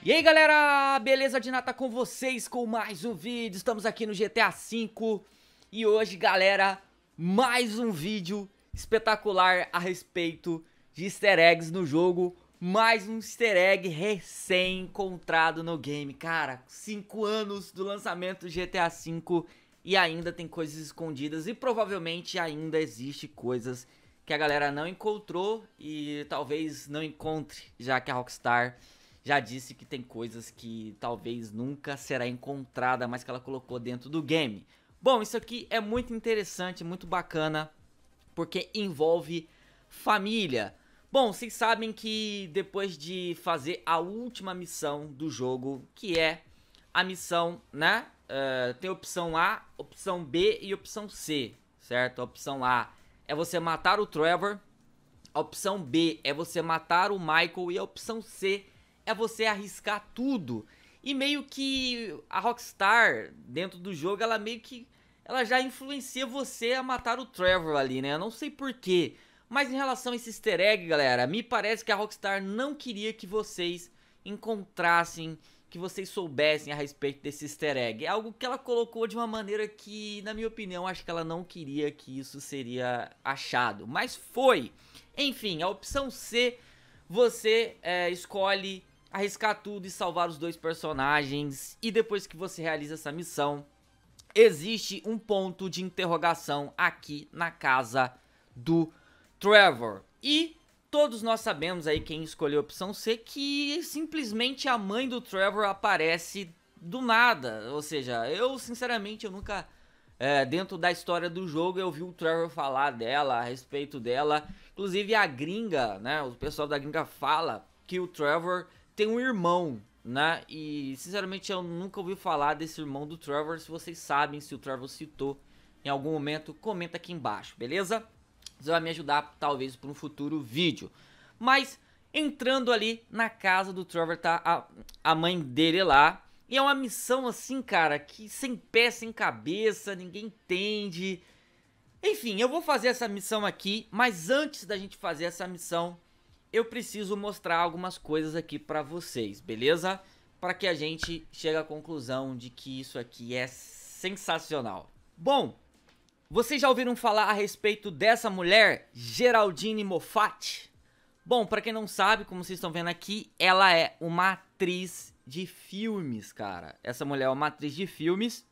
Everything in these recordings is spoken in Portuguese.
E aí galera, beleza de nata com vocês com mais um vídeo, estamos aqui no GTA V E hoje galera, mais um vídeo espetacular a respeito de easter eggs no jogo Mais um easter egg recém encontrado no game, cara 5 anos do lançamento do GTA V e ainda tem coisas escondidas e provavelmente ainda existe coisas que a galera não encontrou e talvez não encontre, já que a Rockstar já disse que tem coisas que talvez nunca será encontrada, mas que ela colocou dentro do game. Bom, isso aqui é muito interessante, muito bacana, porque envolve família. Bom, vocês sabem que depois de fazer a última missão do jogo, que é a missão, né? Uh, tem opção A, opção B e opção C, certo? A opção A é você matar o Trevor, a opção B é você matar o Michael e a opção C é é você arriscar tudo. E meio que a Rockstar, dentro do jogo, ela meio que. Ela já influencia você a matar o Trevor ali, né? Eu não sei porquê. Mas em relação a esse easter egg, galera, me parece que a Rockstar não queria que vocês encontrassem, que vocês soubessem a respeito desse easter egg. É algo que ela colocou de uma maneira que, na minha opinião, acho que ela não queria que isso seria achado. Mas foi! Enfim, a opção C, você é, escolhe arriscar tudo e salvar os dois personagens. E depois que você realiza essa missão, existe um ponto de interrogação aqui na casa do Trevor. E todos nós sabemos aí quem escolheu a opção C que simplesmente a mãe do Trevor aparece do nada. Ou seja, eu sinceramente eu nunca é, dentro da história do jogo, eu vi o Trevor falar dela, a respeito dela. Inclusive a gringa, né? O pessoal da gringa fala que o Trevor tem um irmão, né? E sinceramente eu nunca ouvi falar desse irmão do Trevor. Se vocês sabem, se o Trevor citou em algum momento, comenta aqui embaixo, beleza? Você vai me ajudar talvez para um futuro vídeo. Mas entrando ali na casa do Trevor tá a, a mãe dele lá. E é uma missão assim, cara, que sem pé, sem cabeça, ninguém entende. Enfim, eu vou fazer essa missão aqui, mas antes da gente fazer essa missão, eu preciso mostrar algumas coisas aqui para vocês, beleza? Para que a gente chegue à conclusão de que isso aqui é sensacional. Bom, vocês já ouviram falar a respeito dessa mulher, Geraldine Moffat? Bom, para quem não sabe, como vocês estão vendo aqui, ela é uma atriz de filmes, cara. Essa mulher é uma atriz de filmes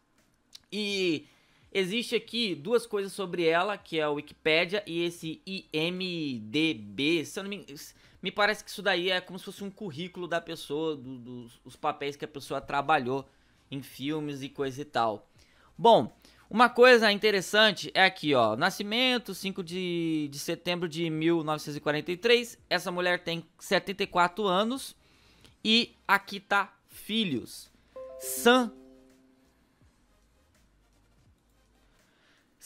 e Existe aqui duas coisas sobre ela, que é a Wikipédia e esse IMDB. Se eu não me, me parece que isso daí é como se fosse um currículo da pessoa, do, dos os papéis que a pessoa trabalhou em filmes e coisa e tal. Bom, uma coisa interessante é aqui, ó. Nascimento, 5 de, de setembro de 1943. Essa mulher tem 74 anos. E aqui tá filhos. Sam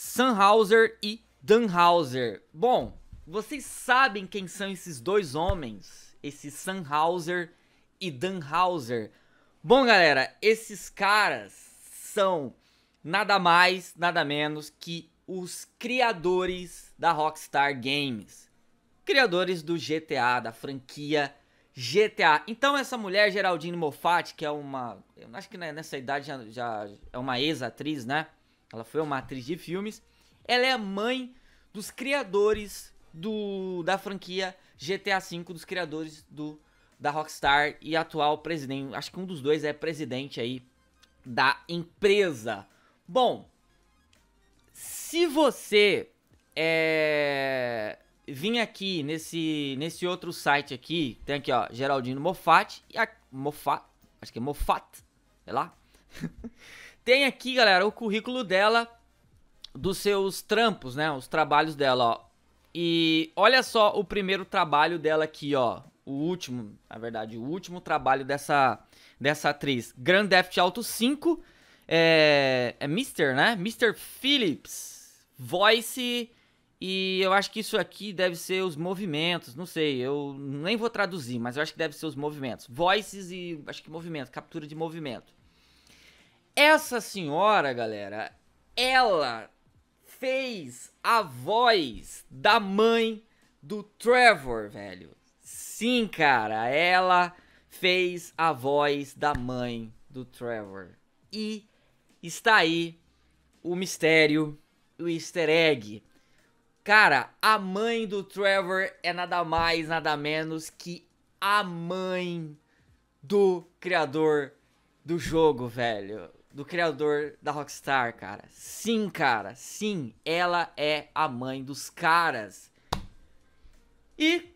Sanhauser e Danhauser. Bom, vocês sabem quem são esses dois homens, esse Sanhauser e Danhauser. Bom, galera, esses caras são nada mais, nada menos que os criadores da Rockstar Games, criadores do GTA, da franquia GTA. Então essa mulher, Geraldine Moffat, que é uma, eu acho que nessa idade já, já é uma ex-atriz, né? Ela foi uma atriz de filmes. Ela é mãe dos criadores do, da franquia GTA V, dos criadores do, da Rockstar e atual presidente. Acho que um dos dois é presidente aí da empresa. Bom, se você é, vim aqui nesse, nesse outro site aqui, tem aqui ó, Geraldino Moffat, e a, Moffat, acho que é Moffat, sei lá. Tem aqui, galera, o currículo dela dos seus trampos, né? Os trabalhos dela, ó. E olha só o primeiro trabalho dela aqui, ó. O último, na verdade, o último trabalho dessa, dessa atriz. Grand Theft Auto 5. É, é Mr., né? Mr. Phillips. Voice. E eu acho que isso aqui deve ser os movimentos. Não sei, eu nem vou traduzir, mas eu acho que deve ser os movimentos. Voices e acho que movimento, captura de movimento. Essa senhora, galera, ela fez a voz da mãe do Trevor, velho. Sim, cara, ela fez a voz da mãe do Trevor. E está aí o mistério, o easter egg. Cara, a mãe do Trevor é nada mais, nada menos que a mãe do criador do jogo, velho do criador da Rockstar, cara. Sim, cara, sim, ela é a mãe dos caras. E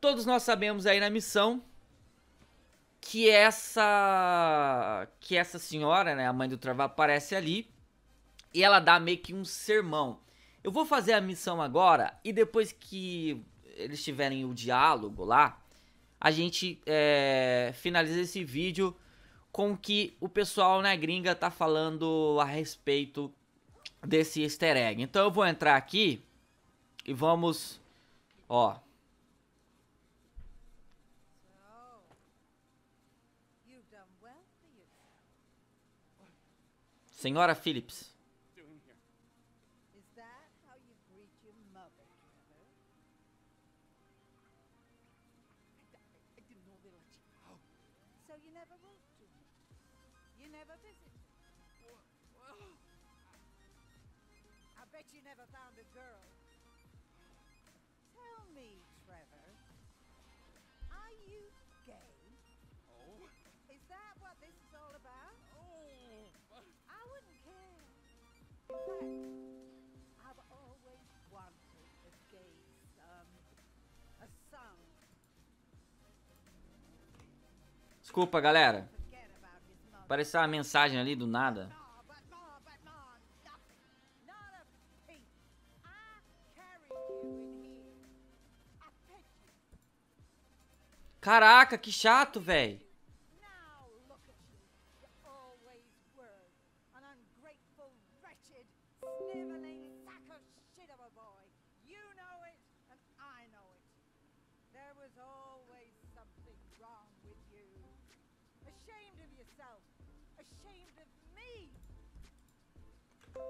todos nós sabemos aí na missão que essa que essa senhora, né, a mãe do Trevor aparece ali e ela dá meio que um sermão. Eu vou fazer a missão agora e depois que eles tiverem o diálogo lá, a gente é, finaliza esse vídeo com que o pessoal na gringa tá falando a respeito desse easter egg. Então eu vou entrar aqui e vamos, ó. Senhora Phillips you never visited? Well, I bet you never found a girl. Tell me, Trevor, are you gay? Oh. Is that what this is all about? Oh. I wouldn't care. I've always wanted a gay son. A son. Desculpa, galera. Apareceu uma mensagem ali do nada. Caraca, que chato, velho.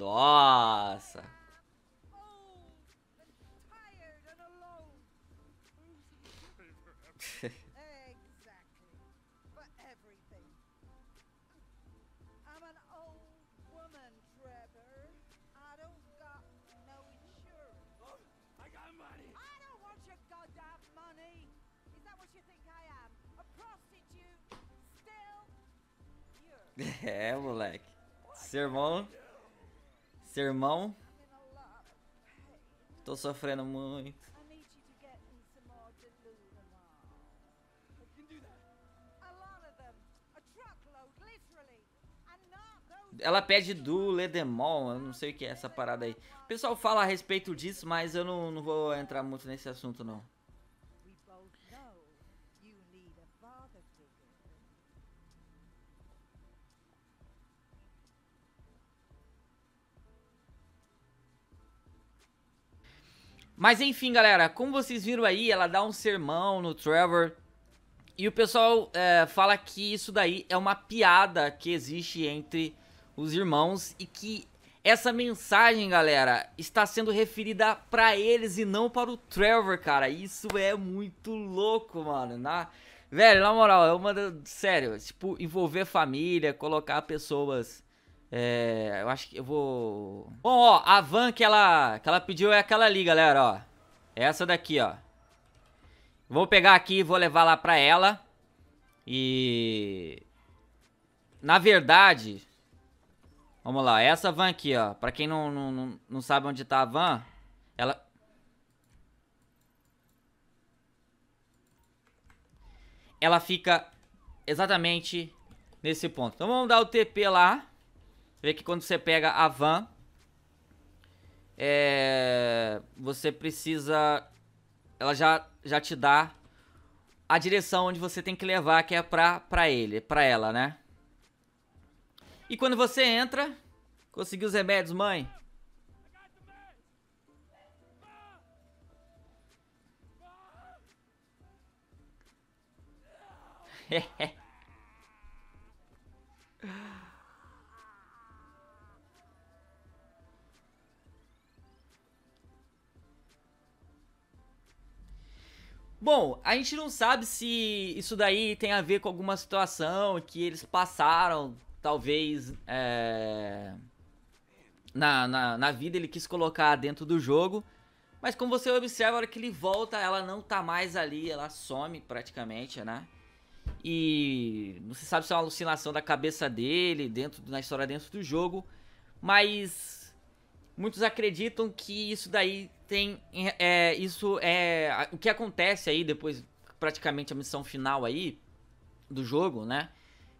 Nossa! É, moleque. Sermão Sermão. Tô sofrendo muito. Ela pede do Ledemol, eu não sei o que é essa parada aí. O pessoal fala a respeito disso, mas eu não, não vou entrar muito nesse assunto, não. Mas enfim, galera, como vocês viram aí, ela dá um sermão no Trevor. E o pessoal é, fala que isso daí é uma piada que existe entre os irmãos e que essa mensagem, galera, está sendo referida para eles e não para o Trevor, cara. Isso é muito louco, mano. Na... Velho, na moral, é uma. Sério, tipo, envolver família, colocar pessoas é, eu acho que eu vou... Bom, ó, a van que ela, que ela pediu é aquela ali, galera, ó. É essa daqui, ó. Vou pegar aqui e vou levar lá pra ela. E... Na verdade... Vamos lá, essa van aqui, ó. Pra quem não, não, não sabe onde tá a van, ela... Ela fica exatamente nesse ponto. Então vamos dar o TP lá vê que quando você pega a van, é, você precisa. Ela já, já te dá a direção onde você tem que levar, que é pra, pra ele, pra ela, né? E quando você entra, conseguiu os remédios, mãe? Hehe Bom, a gente não sabe se isso daí tem a ver com alguma situação que eles passaram, talvez, é... na, na, na vida ele quis colocar dentro do jogo. Mas como você observa, a hora que ele volta, ela não tá mais ali, ela some praticamente, né? E não se sabe se é uma alucinação da cabeça dele, dentro na história dentro do jogo, mas Muitos acreditam que isso daí tem. É, isso é. O que acontece aí depois, praticamente a missão final aí do jogo, né?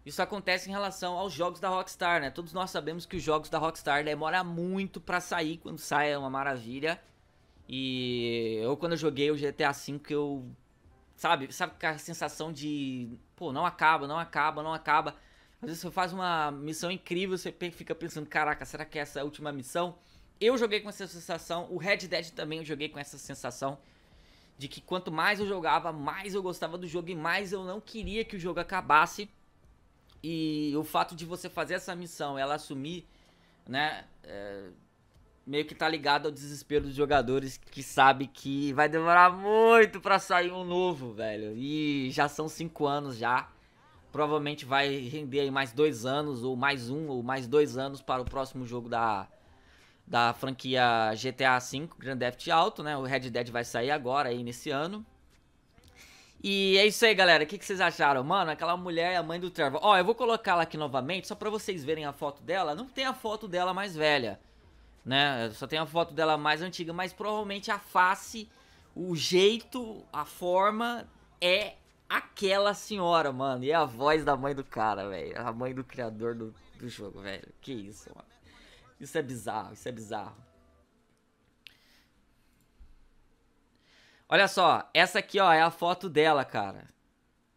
Isso acontece em relação aos jogos da Rockstar, né? Todos nós sabemos que os jogos da Rockstar demora muito para sair, quando sai é uma maravilha. E eu quando eu joguei o GTA V, que eu sabe, sabe a sensação de, pô, não acaba, não acaba, não acaba. Às vezes você faz uma missão incrível, você fica pensando, caraca, será que essa é a última missão? Eu joguei com essa sensação, o Red Dead também eu joguei com essa sensação de que quanto mais eu jogava, mais eu gostava do jogo e mais eu não queria que o jogo acabasse. E o fato de você fazer essa missão, ela assumir, né, é, meio que tá ligado ao desespero dos jogadores que sabe que vai demorar muito para sair um novo, velho. E já são cinco anos já. Provavelmente vai render aí mais dois anos, ou mais um, ou mais dois anos para o próximo jogo da, da franquia GTA V, Grand Theft Auto, né? O Red Dead vai sair agora, aí, nesse ano. E é isso aí, galera. O que, que vocês acharam? Mano, aquela mulher é a mãe do Trevor. Ó, eu vou colocar ela aqui novamente, só pra vocês verem a foto dela. Não tem a foto dela mais velha, né? Só tem a foto dela mais antiga, mas provavelmente a face, o jeito, a forma é aquela senhora, mano. E é a voz da mãe do cara, velho. A mãe do criador do, do jogo, velho. Que isso, mano. Isso é bizarro, isso é bizarro. Olha só, essa aqui, ó, é a foto dela, cara.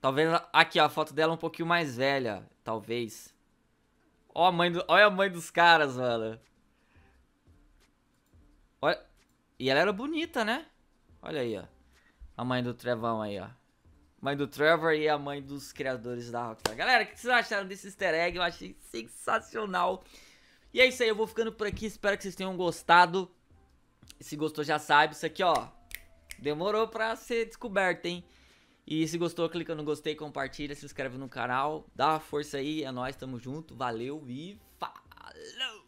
Talvez aqui, ó, a foto dela é um pouquinho mais velha, talvez. Ó a mãe do, olha a mãe dos caras, mano. Olha, e ela era bonita, né? Olha aí, ó. A mãe do Trevão aí, ó. Mãe do Trevor e a mãe dos criadores da Rockstar. Galera, o que vocês acharam desse easter egg? Eu achei sensacional. E é isso aí, eu vou ficando por aqui, espero que vocês tenham gostado. Se gostou já sabe, isso aqui ó, demorou pra ser descoberto, hein? E se gostou, clica no gostei, compartilha, se inscreve no canal, dá uma força aí, é nóis, tamo junto, valeu e falou!